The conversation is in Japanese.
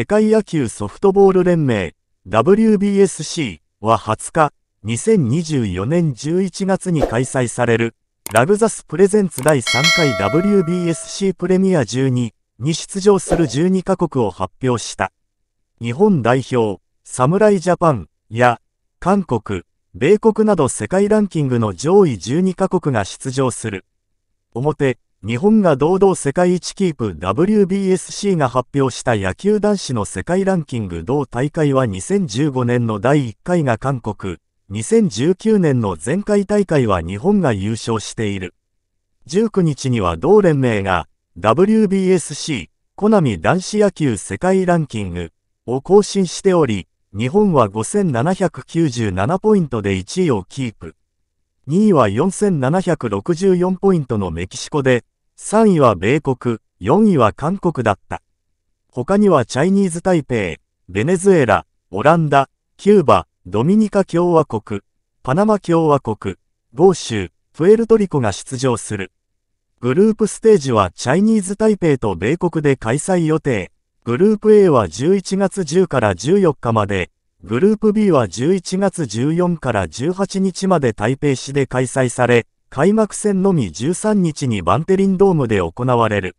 世界野球ソフトボール連盟 WBSC は20日、2024年11月に開催されるラグザスプレゼンツ第3回 WBSC プレミア12に出場する12カ国を発表した。日本代表、侍ジャパンや韓国、米国など世界ランキングの上位12カ国が出場する。表、日本が堂々世界一キープ WBSC が発表した野球男子の世界ランキング同大会は2015年の第1回が韓国、2019年の前回大会は日本が優勝している。19日には同連盟が WBSC、コナミ男子野球世界ランキングを更新しており、日本は5797ポイントで1位をキープ。2位は4764ポイントのメキシコで、3位は米国、4位は韓国だった。他にはチャイニーズ台北、ベネズエラ、オランダ、キューバ、ドミニカ共和国、パナマ共和国、豪州、プエルトリコが出場する。グループステージはチャイニーズ台北と米国で開催予定。グループ A は11月10から14日まで、グループ B は11月14から18日まで台北市で開催され、開幕戦のみ13日にバンテリンドームで行われる。